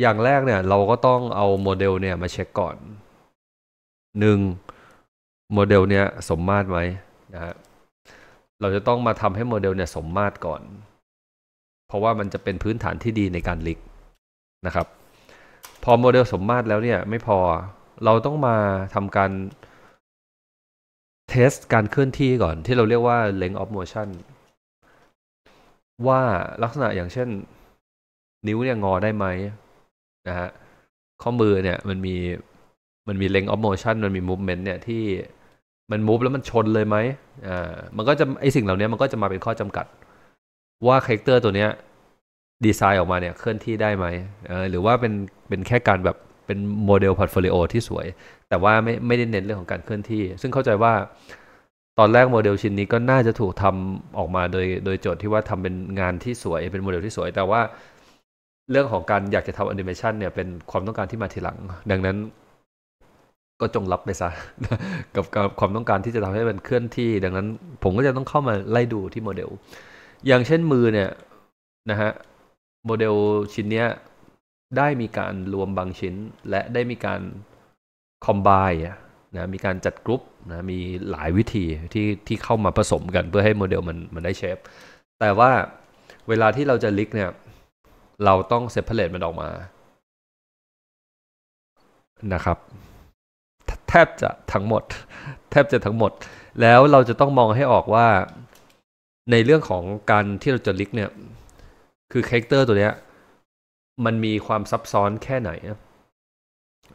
อย่างแรกเนี่ย เราก็ต้องเอาโมเดลเนี่ยมาเช็คก่อนหนึ่งโมเดลเนี่ยสมมาตรไหมนะฮะเราจะต้องมาทำให้โมเดลเนี่ยสมมาตรก่อน เพราะว่ามันจะเป็นพื้นฐานที่ดีในการลิกนะครับ พอโมเดลสมมาตรแล้วเนี่ย ไม่พอเราต้องมาทำการเทสการเคลื่อนที่ก่อน ที่เราเรียกว่า length of motion ว่าลักษณะอย่างเช่นนิ้วเนี่ย งอได้ไหมนะฮะข้อมือเนี่ยมันมีมันมีเลงออฟโมชันมันมีมูฟเมนต์เนี่ยที่มันมูฟแล้วมันชนเลยไหมอ่ามันก็จะ ไอสิ่งเหล่านี้มันก็จะมาเป็นข้อจำกัด ว่าคาแรคเตอร์ตัวเนี้ยดีไซน์ออกมาเนี่ย เคลื่อนที่ได้ไหมเออหรือว่าเป็นเป็นแค่การแบบเป็นโมเดลพอร์ตโฟลิโอที่สวย แต่ว่าไม่ไม่ได้เน้นเรื่องของการเคลื่อนที่ ซึ่งเข้าใจว่าตอนแรกโมเดลชิ้นนี้ก็น่าจะถูกทำออกมาโดยโดยโจทย์ที่ว่าทำเป็นงานที่สวยเป็นโมเดลที่สวย แต่ว่าเรื่องของการอยากจะทำแอนิเมชันเนี่ย เป็นความต้องการที่มาทีหลัง ดังนั้นก็จงรับไปซะกับความต้องการที่จะทำให้มันเคลื่อนที่ดังนั้นผมก็จะต้องเข้ามาไล่ดูที่โมเดล อย่างเช่นมือเนี่ย นะฮะ โมเดลชิ้นเนี้ย ได้มีการรวมบางชิ้น และได้มีการคอมไบนะมีการจัดกรุ๊ปนะมีหลายวิธี ที่ที่เข้ามาผสมกัน เพื่อให้โมเดลมันมันได้เชฟแต่ว่าเวลาที่เราจะลิกเนี่ยเราต้องเซปเ r a t ตมันออกมานะครับ แทบจะทั้งหมด แทบจะทั้งหมด แล้วเราจะต้องมองให้ออกว่าในเรื่องของการที่เราจะลิกเนี่ย คือคาแรคเตอร์ตัวเนี้ย มันมีความซับซ้อนแค่ไหน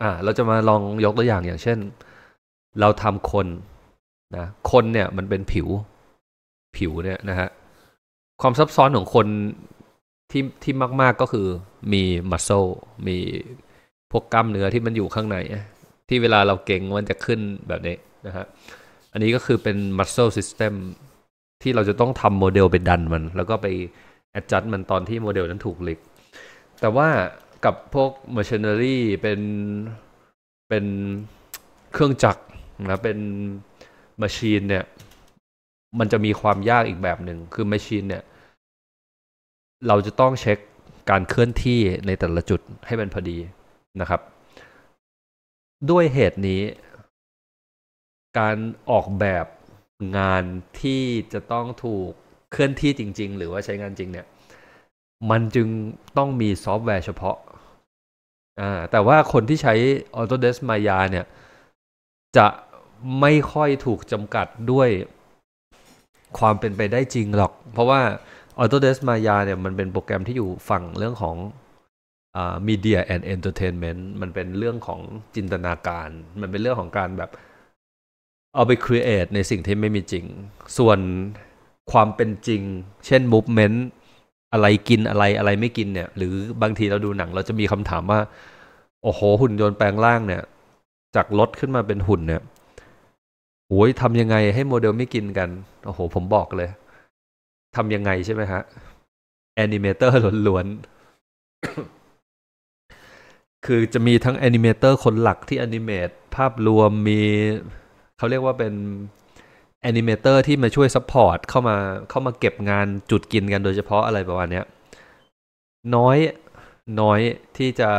อ่าเราจะมาลองยกตัวอย่างอย่างเช่น เราทำคนนะคนเนี่ยมันเป็นผิวผิวเนี่ยนะฮะความซับซ้อนของคนที่ที่มาก ๆ ก็คือมีมัสโซมีพวกกล้ามเนื้อที่มันอยู่ข้างใน ที่เวลาเราเก่งมันจะขึ้นแบบนี้นะฮะ อันนี้ก็คือเป็นมัสโซซิสเต็มที่เราจะต้องทำโมเดลไปดันมัน แล้วก็ไปแอดจัดมันตอนที่โมเดลนั้นถูกหลิก แต่ว่ากับพวกม a ชเนอรี่เป็น เป็นเครื่องจักรนะเป็นม a ชีนเนี่ย มันจะมีความยากอีกแบบหนึ่งคือม a ชีนเนี่ยเราจะต้องเช็คการเคลื่อนที่ในแต่ละจุดให้เป็นพอดีนะครับ ด้วยเหตุนี้ การออกแบบงานที่จะต้องถูกเคลื่อนที่จริงๆ หรือว่าใช้งานจริงเนี่ย มันจึงต้องมีซอฟต์แวร์เฉพาะอ่าแต่ว่าคนที่ใช้ Autodesk Maya เนี่ย จะไม่ค่อยถูกจำกัดด้วยความเป็นไปได้จริงหรอก เพราะว่า Autodesk Maya เนี่ยมันเป็นโปรแกรมที่อยู่ฝั่งเรื่องของอ่าแอนด์เอนเตอร์เทนเมนต์มันเป็นเรื่องของจินตนาการ มันเป็นเรื่องของการแบบเอาไปครีเอทในสิ่งที่ไม่มีจริง ส่วนความเป็นจริง เช่นมูฟเมนต์อะไรกินอะไรอะไรไม่กินเนี่ย หรือบางทีเราดูหนัง เราจะมีคำถามว่า โอ้โห หุ่นยนต์แปลงร่างเนี่ย จากรถขึ้นมาเป็นหุ่นเนี่ยโอ้ยทำยังไงให้โมเดลไม่กินกันโอ้โหผมบอกเลยทำยังไงใช่ไหมฮะแอนิเมเตอร์ล้วนๆ คือจะมีทั้งแอนิเมเตอร์ คนหลักที่แอนิเมตภาพรวมมี เขาเรียกว่าเป็นแอนิเมเตอร์ที่มาช่วยซัพพอร์ตเข้ามาเข้ามาเก็บงานจุดกินกันโดยเฉพาะอะไรประมาณนี้น้อยน้อยที่จะ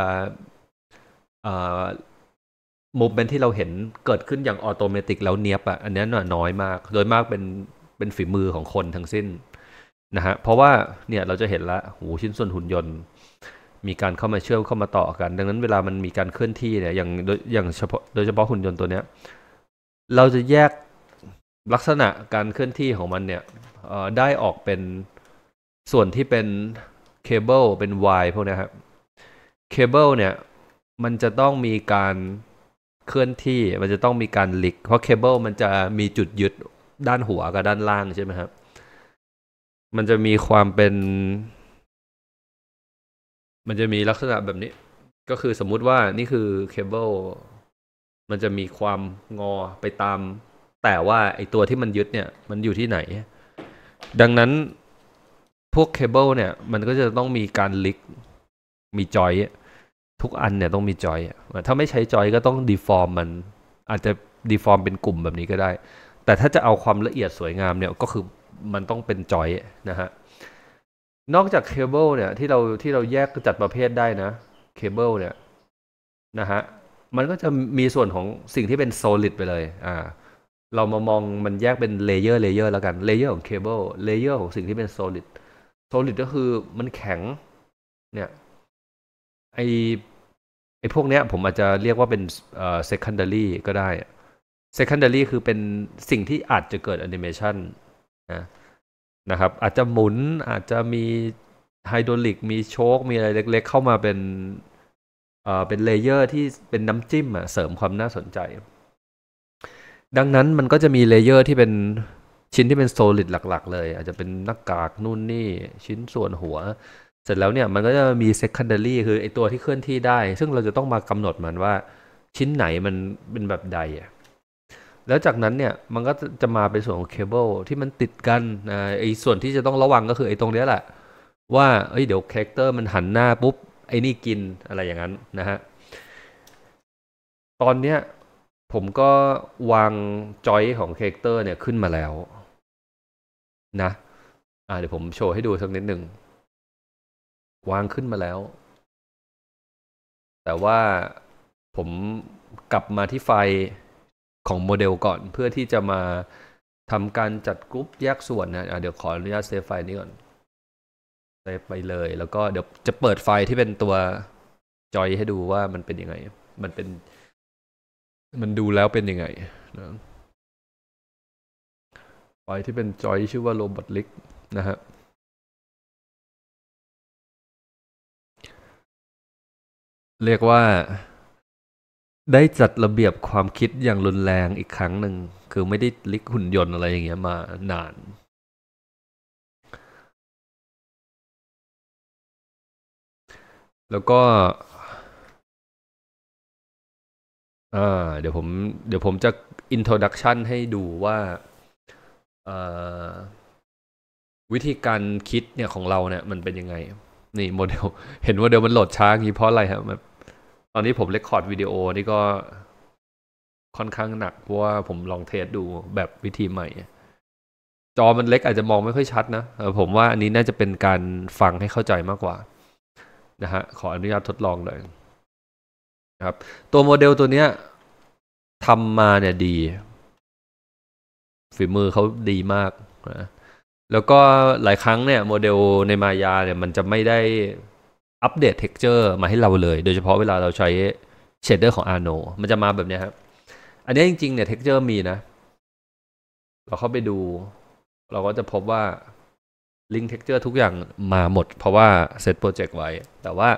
มุมเป็นที่เราเห็นเกิดขึ้นอย่างออโตเมติกแล้วเนี้ยบอ่ะอันนี้น้อยมาก โดยมากเป็นเป็นฝีมือของคนทั้งสิ้นนะฮะเพราะว่าเนี่ยเราจะเห็นละหูชิ้นส่วนหุ่นยนต์ มีการเข้ามาเชื่อมเข้ามาต่อกัน ดังนั้นเวลามันมีการเคลื่อนที่เนี่ยอย่างโอย่างเฉพาะโดยเฉพาะหุ่นยนต์ตัวเนี้ยเราจะแยกลักษณะการเคลื่อนที่ของมันเนี่ยได้ออกเป็นส่วนที่เป็นเคเบิลเป็นวายพวกนี้ครับเคเบิลเนี่ยมันจะต้องมีการเคลื่อนที่มันจะต้องมีการหลิกเพราะเคเบิลมันจะมีจุดยึดด้านหัวกับด้านล่างใช่ไหมครับมันจะมีความเป็น มันจะมีลักษณะแบบนี้ ก็คือสมมุติว่านี่คือเคเบิลมันจะมีความงอไปตาม แต่ว่าไอตัวที่มันยึดเนี่ย มันอยู่ที่ไหนดังนั้นพวกเคเบิลเนี่ย มันก็จะต้องมีการลิกมีจอย ทุกอันเนี่ยต้องมีจอยถ้าไม่ใช้จอยก็ต้องดีฟอร์มมัน อาจจะดีฟอร์มเป็นกลุ่มแบบนี้ก็ได้ แต่ถ้าจะเอาความละเอียดสวยงามเนี่ยก็คือมันต้องเป็นจอยนะฮะ นอกจากเคเบิลเนี่ย ที่เราที่เราแยกจัดประเภทได้นะเคเบิลเนี่ยนะฮะมันก็จะมีส่วนของสิ่งที่เป็นโซลิดไปเลย อ่าเรามามองมันแยกเป็นเลเยอร์เลเยอร์แล้วกันเลเยอร์ของเคเบิลเลเยอร์ของสิ่งที่เป็นโซลิดโซลิดก็คือมันแข็งเนี่ยไอไอพวกเนี้ยผมอาจจะเรียกว่าเป็นเอ่อ secondary ก็ได้ secondary คือเป็นสิ่งที่อาจจะเกิด animation นะนะครับอาจจะหมุนอาจจะมีไฮดรอลิกมีโชคมีอะไรเล็ก ๆ เข้ามาเป็นเอ่อเป็นเลเยอร์ที่เป็นน้ำจิ้มอ่ะเสริมความน่าสนใจ ดังนั้นมันก็จะมีเลเยอร์ที่เป็นชิ้นที่เป็นโซลิดหลัก ๆ เลย อาจจะเป็นหน้ากากนู่นนี่ ชิ้นส่วนหัว เสร็จแล้วเนี่ย มันก็จะมี secondary คือไอตัวที่เคลื่อนที่ได้ ซึ่งเราจะต้องมากำหนดมันว่าชิ้นไหนมันเป็นแบบใดอ่ะแล้วจากนั้นเนี่ยมันก็จะมาเป็นส่วนของเคเบิลที่มันติดกันนะไอ้ส่วนที่จะต้องระวังก็คือไอ้ตรงนี้แหละว่าเอ้ยเดี๋ยวคาแรคเตอร์ มันหันหน้าปุ๊บไอ้นี่กินอะไรอย่างนั้นนะฮะตอนเนี้ยผมก็วางจอยของคาแรคเตอร์เนี่ยขึ้นมาแล้วนะ อ่าเดี๋ยวผมโชว์ให้ดูสักนิดหนึ่งวางขึ้นมาแล้ว แต่ว่าผมกลับมาที่ไฟลของโมเดลก่อนเพื่อที่จะมาทำการจัดกรุ๊ปแยกส่วนนะะเดี๋ยวขออนุญาตเซฟไฟล์นี้ก่อน เซฟไปเลยแล้วก็เดี๋ยวจะเปิดไฟล์ที่เป็นตัวจอยให้ดูว่ามันเป็นยังไง มันเป็น มันดูแล้วเป็นยังไง นะ ไฟล์ที่เป็นจอยชื่อว่าโรบอทลิกนะฮะเรียกว่าได้จัดระเบียบความคิดอย่างรุนแรงอีกครั้งหนึ่ง คือไม่ได้ลิกหุ่นยนต์อะไรอย่างเงี้ยมานาน แล้วก็อ่าเดี๋ยวผม เดี๋ยวผมจะอินโทรดักชันให้ดูว่าวิธีการคิดเนี่ยของเราเนี่ยมันเป็นยังไง นี่โมเดล เห็นโมเดลมันโหลดช้างี้เพราะอะไรครับตอนนี้ผมเลคคอร์ดวิดีโอนี่ก็ค่อนข้างหนักเพราะว่าผมลองเทสดูแบบวิธีใหม่ จอมันเล็กอาจจะมองไม่ค่อยชัดนะผมว่าอันนี้น่าจะเป็นการฟังให้เข้าใจมากกว่า นะฮะขออนุญาตทดลองเลยครับ ตัวโมเดลตัวเนี้ยทำมาเนี่ยดีฝีมือเขาดีมากนะแล้วก็หลายครั้งเนี่ยโมเดลในมายาเนี่ย มันจะไม่ได้อัปเดตเท็กเจอร์มาให้เราเลย โดยเฉพาะเวลาเราใช้เชดเดอร์ของ Arno มันจะมาแบบนี้ครับ อันนี้จริงๆเนี่ยเท็กเจอร์มีนะ เราเข้าไปดู เราก็จะพบว่าลิงก์เท็กเจอร์ทุกอย่างมาหมดเพราะว่าเซตโปรเจกต์ไว้ แต่ว่า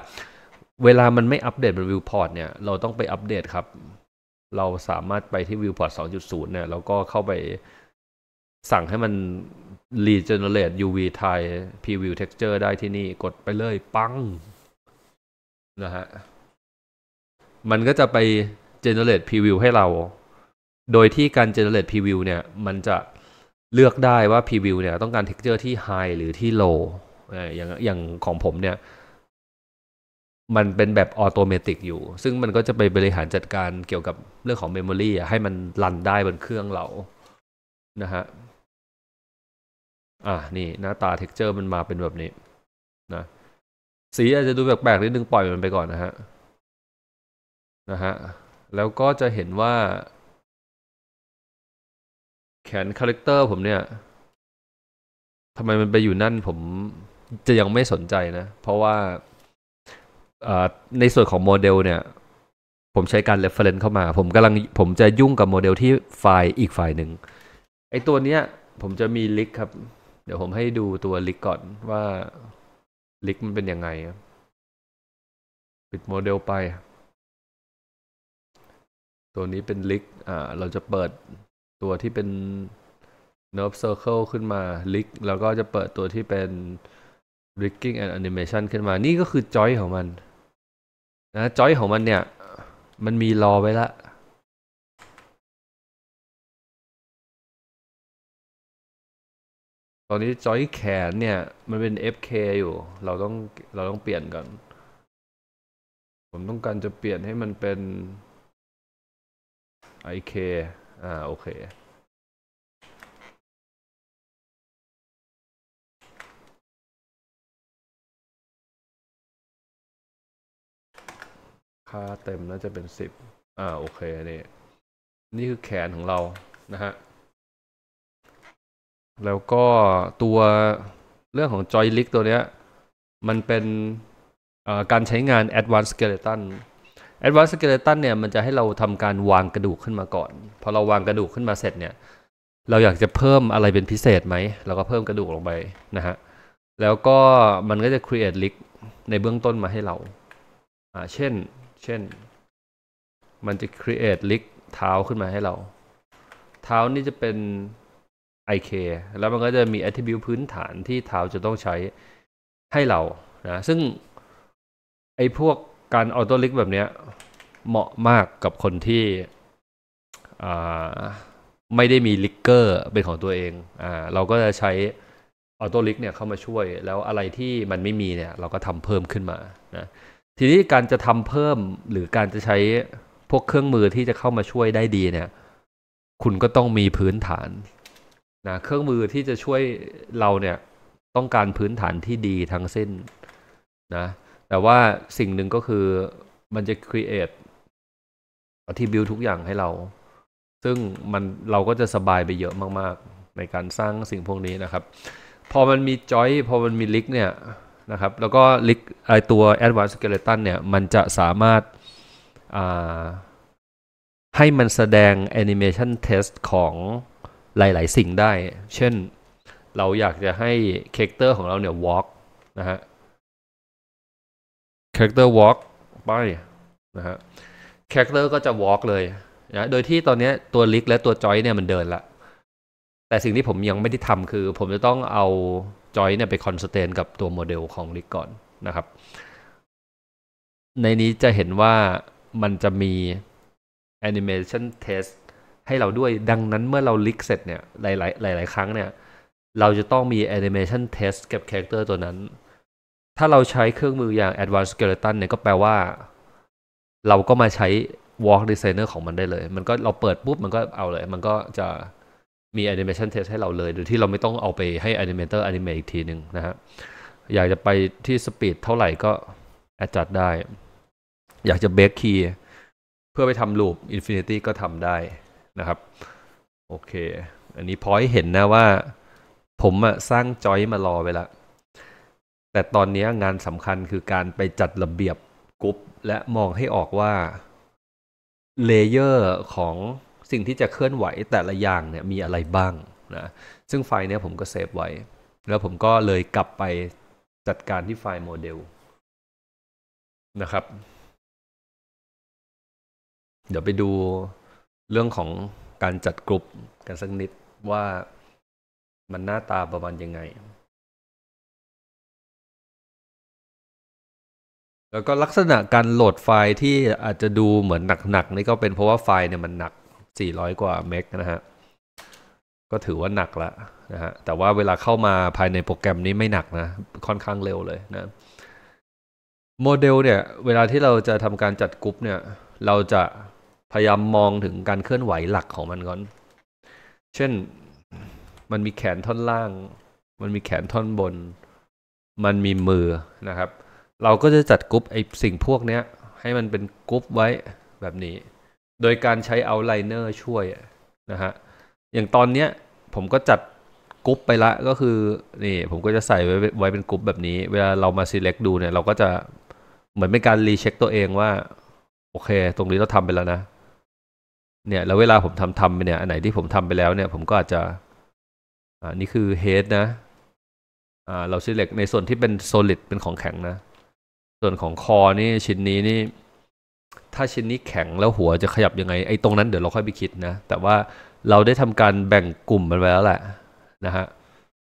เวลามันไม่อัปเดตบนวิวพอร์ตเนี่ย เราต้องไปอัปเดตครับ เราสามารถไปที่วิวพอร์ต2.0 เนี่ยเราก็เข้าไป สั่งให้มันรจนเนอเรทยู UV ไทย preview texture ได้ที่นี่กดไปเลย ปังนะฮะ มันก็จะไป generate preview ให้เรา โดยที่การ generate preview เนี่ย มันจะเลือกได้ว่า preview เนี่ย ต้องการ texture ที่ high หรือที่ low อย่างอย่างของผมเนี่ย มันเป็นแบบออโตเมติกอยู่ ซึ่งมันก็จะไปบริหารจัดการเกี่ยวกับเรื่องของเมมโมรีให้มันรันได้บนเครื่องเรา นะฮะ อ่ะนี่หน้าตา texture มันมาเป็นแบบนี้ นะสีอาจจะดูแปลกๆนิดนึงปล่อยมันไปก่อนนะฮะ นะฮะ แล้วก็จะเห็นว่า แขนคาแรคเตอร์ ผมเนี่ยทำไมมันไปอยู่นั่นผมจะยังไม่สนใจนะ เพราะว่าในส่วนของโมเดลเนี่ย ผมใช้การ reference เข้ามา ผมกำลังผมจะยุ่งกับโมเดลที่ไฟล์ อีกไฟล์หนึ่ง ไอตัวเนี้ย ผมจะมีลิกครับ เดี๋ยวผมให้ดูตัวลิกก่อนว่าลิก มันเป็นยังไงปิดโมเดลไป ตัวนี้เป็นลิก อ่า เราจะเปิดตัวที่เป็น nerve circle ขึ้นมาลิก แล้วก็จะเปิดตัวที่เป็น rigging and animation ขึ้นมา นี่ก็คือจอยของมัน นะจอยของมันเนี่ย มันมีรอไว้ละตอนนี้จอยแขนเนี่ยมันเป็น FK อยู่ เราต้องเราต้องเปลี่ยนก่อน ผมต้องการจะเปลี่ยนให้มันเป็น IK อ่าโอเค ค่าเต็มน่าจะเป็นสิบ อ่าโอเคนี่ นี่คือแขนของเรา นะฮะแล้วก็ตัวเรื่องของ Joy l i กตัวเนี้ยมันเป็นการใช้งาน Advanced Skeleton Advanced Skeleton เนี่ยมันจะให้เราทำการวางกระดูกขึ้นมาก่อนพอเราวางกระดูกขึ้นมาเสร็จเนี่ย เราอยากจะเพิ่มอะไรเป็นพิเศษไหมเราก็เพิ่มกระดูกลงไปนะฮะแล้วก็มันก็จะ create l i c k ในเบื้องต้นมาให้เราอ่าเช่น เช่น มันจะ create l i c k เท้าขึ้นมาให้เราเท้านี่จะเป็น IK แล้วมันก็จะมี attribute พื้นฐานที่เท้าจะต้องใช้ให้เรานะ ซึ่งไอ้พวกการออโต้ลิกแบบเนี้ย เหมาะมากกับคนที่ไม่ได้มีลิกเกอร์เป็นของตัวเอง อ่า เราก็จะใช้ออโต้ลิกเนี่ยเข้ามาช่วย แล้วอะไรที่มันไม่มีเนี่ย เราก็ทำเพิ่มขึ้นมา นะ ทีนี้การจะทำเพิ่มหรือการจะใช้พวกเครื่องมือที่จะเข้ามาช่วยได้ดีเนี่ย คุณก็ต้องมีพื้นฐานนะเครื่องมือที่จะช่วยเราเนี่ยต้องการพื้นฐานที่ดีทั้งสิ้นนะ แต่ว่าสิ่งหนึ่งก็คือมันจะ create ที่บิวทุกอย่างให้เรา ซึ่งมันเราก็จะสบายไปเยอะมากๆ ในการสร้างสิ่งพวกนี้นะครับ พอมันมีจอยพอมันมีลิกเนี่ยนะครับ แล้วก็ลิกไอตัว advanced skeleton เนี่ย มันจะสามารถให้มันแสดง animation test ของหลาย ๆ สิ่งได้ เช่น เราอยากจะให้คาแรคเตอร์ของเราเนี่ยวอล์กนะฮะคาแรคเตอร์วอล์กไปนะฮะคาแรคเตอร์ก็จะวอล์กเลยนะ โดยที่ตอนนี้ตัวลิกและตัวจอยเนี่ยมันเดินละแต่สิ่งที่ผมยังไม่ได้ทำคือ ผมจะต้องเอาจอยเนี่ยไปคอนสแตนกับตัวโมเดลของลิกก่อนนะครับ ในนี้จะเห็นว่ามันจะมี Animation Test ให้เราด้วยดังนั้นเมื่อเราลิกเสร็จเนี่ยหลายๆหลายหลายครั้งเนี่ย เราจะต้องมี animation test กับ character ตัวนั้น ถ้าเราใช้เครื่องมืออย่าง advanced skeleton เนี่ย ก็แปลว่า เราก็มาใช้ walk designer ของมันได้เลย มันก็เราเปิดปุ๊บ มันก็เอาเลย มันก็จะมี animation test ให้เราเลยโดยที่เราไม่ต้องเอาไปให้ animator animate อีกทีหนึ่งนะฮะอยากจะไปที่สปีดเท่าไหร่ก็ a d j จ s t ได้ อยากจะ b บ c k Key เพื่อไปทำลูป infinity ก็ทำได้นะครับ โอเค อันนี้พอยเห็นนะว่าผมอะสร้างจอยมารอไว้ละ แต่ตอนนี้งานสำคัญคือการไปจัดระเบียบกรุ๊ปและมองให้ออกว่าเลเยอร์ของสิ่งที่จะเคลื่อนไหวแต่ละอย่างเนี่ยมีอะไรบ้างนะซึ่งไฟล์เนี้ยผมก็เซฟไว้ แล้วผมก็เลยกลับไปจัดการที่ไฟล์โมเดล นะครับ เดี๋ยวไปดูเรื่องของการจัดกลุ่มกันสักนิดว่ามันหน้าตาประมาณยังไง แล้วก็ลักษณะการโหลดไฟล์ที่อาจจะดูเหมือนหนักๆ นี่ก็เป็นเพราะว่าไฟล์เนี่ยมันหนัก 400 กว่าเมกนะฮะ ก็ถือว่าหนักละนะฮะ แต่ว่าเวลาเข้ามาภายในโปรแกรมนี้ไม่หนักนะ ค่อนข้างเร็วเลยนะ โมเดลเนี่ย เวลาที่เราจะทำการจัดกลุ๊ปเนี่ยเราจะพยายามมองถึงการเคลื่อนไหวหลักของมันก่อน เช่น มันมีแขนท่อนล่าง มันมีแขนท่อนบน มันมีมือนะครับ เราก็จะจัดกรุ๊ปไอ้สิ่งพวกเนี้ยให้มันเป็นกรุ๊ปไว้แบบนี้ โดยการใช้เอาไลเนอร์ช่วยนะฮะ อย่างตอนเนี้ยผมก็จัดกรุ๊ปไปละก็คือนี่ผมก็จะใส่ไว้ไวเป็นกรุ๊ปแบบนี้ เวลาเรามาซีเล็กดูเนี่ยเราก็จะเหมือนเป็นการรีเช็คตัวเองว่าโอเค ตรงนี้เราทำไปแล้วนะเนี่ยแล้วเวลาผมทำทำไปเนี่ย อันไหนที่ผมทำไปแล้วเนี่ย ผมก็อาจจะ อ่า นี่คือเฮดนะอ่าเราเลือกในส่วนที่เป็นโซลิดเป็นของแข็งนะ ส่วนของคอนี่ ชิ้นนี้นี่ถ้าชิ้นนี้แข็งแล้วหัวจะขยับยังไง ไอ้ตรงนั้นเดี๋ยวเราค่อยไปคิดนะ แต่ว่าเราได้ทำการแบ่งกลุ่มมันไปแล้วแหละนะฮะ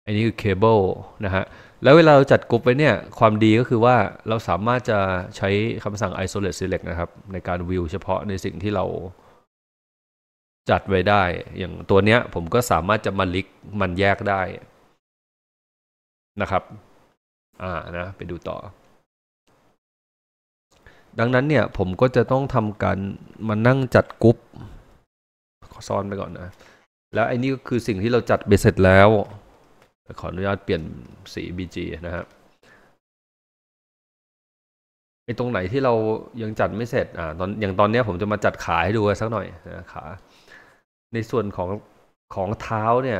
อันนี้คือเคเบิลนะฮะ แล้วเวลาเราจัดกลุ่มไปเนี่ยความดีก็คือว่าเราสามารถจะใช้คำสั่ง isolate select นะครับในการวิวเฉพาะในสิ่งที่เราจัดไว้ได้ อย่างตัวเนี้ยผมก็สามารถจะมาลิกมันแยกได้นะครับ อ่านะไปดูต่อ ดังนั้นเนี่ยผมก็จะต้องทำการมานั่งจัดกรุ๊ป ขอซ่อนไปก่อนนะ แล้วไอ้นี่ก็คือสิ่งที่เราจัดไปเสร็จแล้ว ขออนุญาตเปลี่ยนสี BG นะครับไอ้ตรงไหนที่เรายังจัดไม่เสร็จอ่าตอนอย่างตอนเนี้ยผมจะมาจัดขาให้ดูสักหน่อยนะขาในส่วนของของเท้าเนี่ย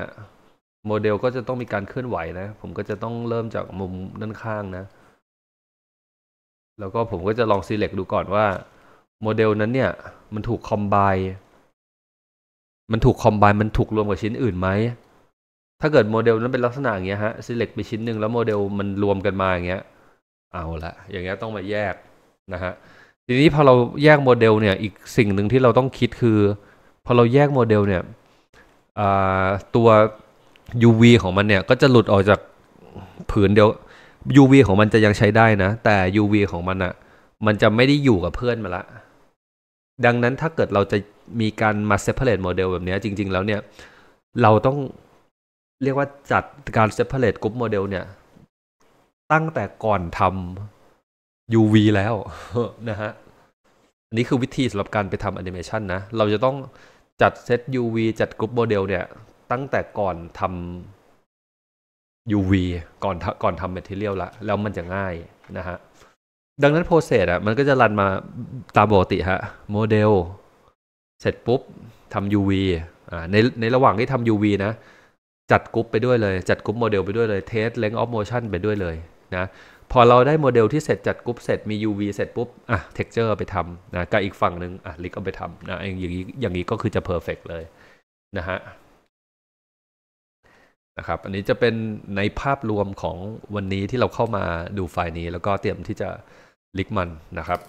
โมเดลก็จะต้องมีการเคลื่อนไหวนะ ผมก็จะต้องเริ่มจากมุมด้านข้างนะ แล้วก็ผมก็จะลองซีเล็กดูก่อนว่า โมเดลนั้นเนี่ย มันถูกคอมไบ มันถูกคอมไบมันถูก รวมกับชิ้นอื่นไหมถ้าเกิดโมเดลนั้นเป็นลักษณะอย่างเงี้ยฮะซีเล็กไปชิ้นหนึ่งแล้วโมเดลมันรวมกันมาอย่างเงี้ย เอาละอย่างเงี้ยต้องมาแยกนะฮะทีนี้พอเราแยกโมเดลเนี่ย อีกสิ่งหนึ่งที่เราต้องคิดคือพอเราแยกโมเดลเนี่ยตัว UV ของมันเนี่ยก็จะหลุดออกจากผืนเดียว UV ของมันจะยังใช้ได้นะ แต่ UV ของมันอะมันจะไม่ได้อยู่กับเพื่อนมาละ ดังนั้นถ้าเกิดเราจะมีการมาเป p a r เรตโมเดลแบบนี้จริงๆแล้วเนี่ย เราต้องเรียกว่าจัดการเซปเปเรตกรุ u p โมเดลเนี่ย ตั้งแต่ก่อนทำ UV แล้วนะฮะ อันนี้คือวิธีสำหรับการไปทำแอนิเมชันนะ เราจะต้องจัดเซต UV จัดกรุ๊ปโมเดลเนี่ย ตั้งแต่ก่อนทำ UV ก่อนก่อนทำแมทเทียลละแล้วมันจะง่ายนะฮะ ดังนั้นโปรเซสอ่ะมันก็จะรันมาตามปกติฮะโมเดล เสร็จปุ๊บทำ UV อ่าในในระหว่างที่ทำ UV นะ จัดกรุ๊ปไปด้วยเลย จัดกรุ๊ปโมเดลไปด้วยเลยเทสเลงออฟโมชั่นไปด้วยเลยนะพอเราได้โมเดลที่เสร็จจัดกรุ๊ปเสร็จมี UV เสร็จปุ๊บอ่ะ็กเจอร์ไปทำนะกับอีกฝั่งหนึ่งอ่ะลิกเอาไปทำนะอย่างนี้อย่างนี้ก็คือจะ perfect เลยนะฮะนะครับ อันนี้จะเป็นในภาพรวมของวันนี้ที่เราเข้ามาดูไฟล์นี้ แล้วก็เตรียมที่จะลิกมันนะครับ